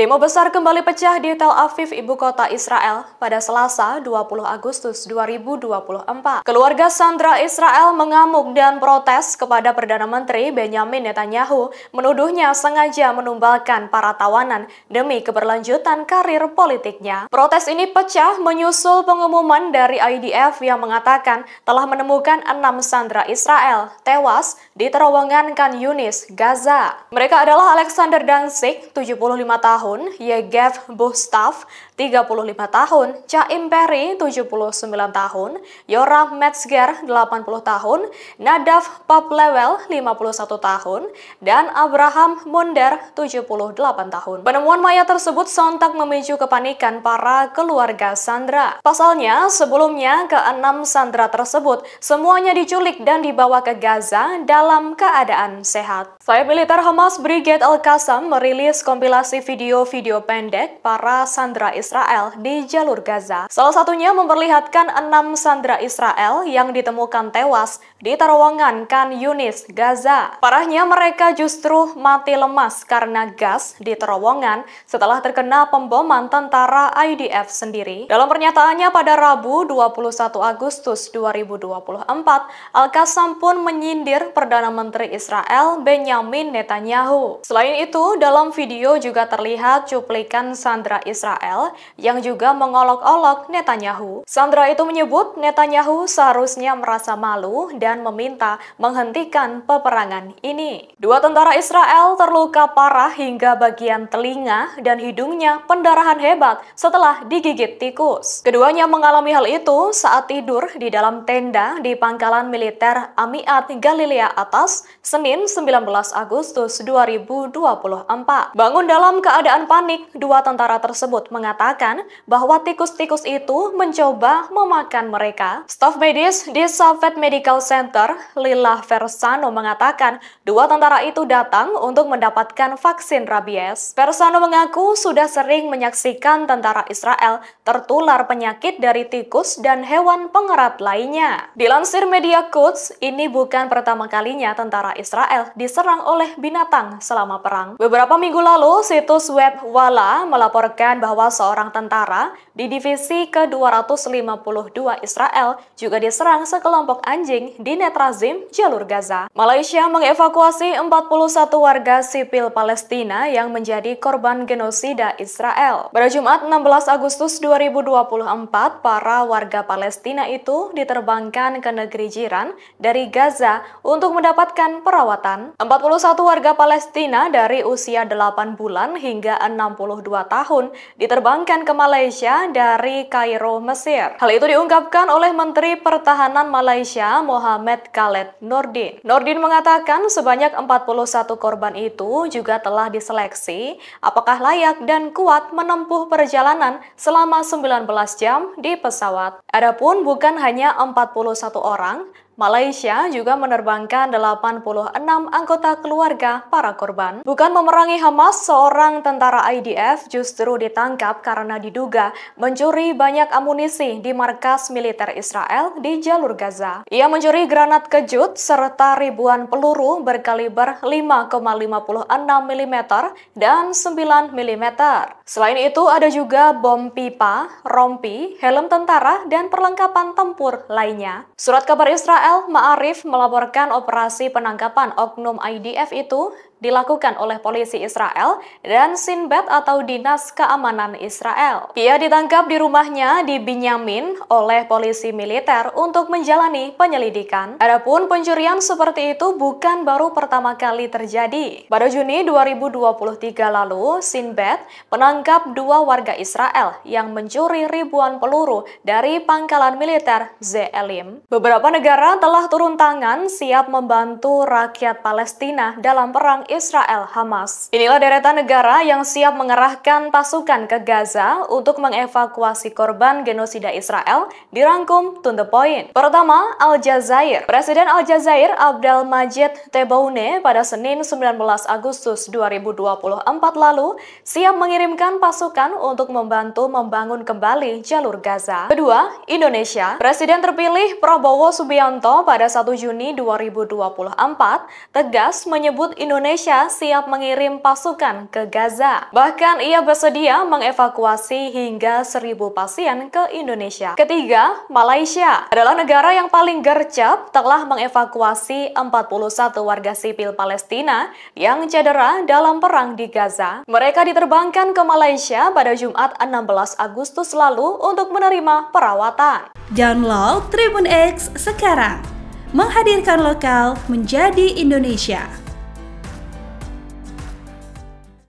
Demo besar kembali pecah di Tel Aviv, ibu kota Israel, pada Selasa 20 Agustus 2024. Keluarga Sandra Israel mengamuk dan protes kepada Perdana Menteri Benjamin Netanyahu, menuduhnya sengaja menumbalkan para tawanan demi keberlanjutan karir politiknya. Protes ini pecah menyusul pengumuman dari IDF yang mengatakan telah menemukan enam Sandra Israel tewas di terowongan Kan Yunis, Gaza. Mereka adalah Alexander Danzig, 75 tahun, tahun, Yegev Bustaf 35 tahun, Chaim Perry 79 tahun, Yoram Metzger 80 tahun, Nadav Paplewel 51 tahun, dan Abraham Munder, 78 tahun. Penemuan mayat tersebut sontak memicu kepanikan para keluarga Sandra. Pasalnya, sebelumnya keenam Sandra tersebut semuanya diculik dan dibawa ke Gaza dalam keadaan sehat. Saya militer Hamas Brigade Al-Qassam merilis kompilasi video video-video pendek para sandera Israel di jalur Gaza. Salah satunya memperlihatkan enam sandera Israel yang ditemukan tewas di terowongan Kan Yunis, Gaza. Parahnya mereka justru mati lemas karena gas di terowongan setelah terkena pemboman tentara IDF sendiri. Dalam pernyataannya pada Rabu 21 Agustus 2024, Al-Qassam pun menyindir Perdana Menteri Israel Benjamin Netanyahu. Selain itu, dalam video juga terlihat melihat cuplikan sandra Israel yang juga mengolok-olok Netanyahu. Sandra itu menyebut Netanyahu seharusnya merasa malu dan meminta menghentikan peperangan ini. Dua tentara Israel terluka parah hingga bagian telinga dan hidungnya pendarahan hebat setelah digigit tikus. Keduanya mengalami hal itu saat tidur di dalam tenda di pangkalan militer Amiat Galilea atas Senin 19 Agustus 2024. Bangun dalam keadaan keadaan panik, dua tentara tersebut mengatakan bahwa tikus-tikus itu mencoba memakan mereka. Staf medis di Savet Medical Center, Lila Versano mengatakan dua tentara itu datang untuk mendapatkan vaksin rabies. Versano mengaku sudah sering menyaksikan tentara Israel tertular penyakit dari tikus dan hewan pengerat lainnya. Dilansir media Quds, ini bukan pertama kalinya tentara Israel diserang oleh binatang selama perang. Beberapa minggu lalu, situs web web Wala melaporkan bahwa seorang tentara di divisi ke-252 Israel juga diserang sekelompok anjing di Netrazim, jalur Gaza. Malaysia mengevakuasi 41 warga sipil Palestina yang menjadi korban genosida Israel. Pada Jumat 16 Agustus 2024, para warga Palestina itu diterbangkan ke negeri jiran dari Gaza untuk mendapatkan perawatan. 41 warga Palestina dari usia 8 bulan hingga berusia 62 tahun diterbangkan ke Malaysia dari Kairo, Mesir. Hal itu diungkapkan oleh Menteri Pertahanan Malaysia Mohamed Khaled Nordin. Nordin mengatakan sebanyak 41 korban itu juga telah diseleksi apakah layak dan kuat menempuh perjalanan selama 19 jam di pesawat. Adapun bukan hanya 41 orang, Malaysia juga menerbangkan 86 anggota keluarga para korban. Bukan memerangi Hamas, seorang tentara IDF justru ditangkap karena diduga mencuri banyak amunisi di markas militer Israel di jalur Gaza. Ia mencuri granat kejut serta ribuan peluru berkaliber 5,56 mm dan 9 mm. Selain itu, ada juga bom pipa, rompi, helm tentara, dan perlengkapan tempur lainnya. Surat kabar Israel, Ma'arif melaporkan operasi penangkapan oknum IDF itu dilakukan oleh polisi Israel dan Sinbad atau Dinas Keamanan Israel. Ia ditangkap di rumahnya di Binyamin oleh polisi militer untuk menjalani penyelidikan. Adapun pencurian seperti itu bukan baru pertama kali terjadi. Pada Juni 2023 lalu, Sinbad menangkap dua warga Israel yang mencuri ribuan peluru dari pangkalan militer Zeelim. Beberapa negara telah turun tangan siap membantu rakyat Palestina dalam perang Israel Hamas. Inilah deretan negara yang siap mengerahkan pasukan ke Gaza untuk mengevakuasi korban genosida Israel dirangkum to the point. Pertama, Aljazair. Presiden Aljazair Abdel Majid Tebboune pada Senin 19 Agustus 2024 lalu siap mengirimkan pasukan untuk membantu membangun kembali jalur Gaza. Kedua, Indonesia. Presiden terpilih Prabowo Subianto pada 1 Juni 2024 tegas menyebut Indonesia Indonesia siap mengirim pasukan ke Gaza. Bahkan ia bersedia mengevakuasi hingga seribu pasien ke Indonesia. Ketiga, Malaysia adalah negara yang paling gercep telah mengevakuasi 41 warga sipil Palestina yang cedera dalam perang di Gaza. Mereka diterbangkan ke Malaysia pada Jumat 16 Agustus lalu untuk menerima perawatan. Download Tribun X sekarang menghadirkan lokal menjadi Indonesia.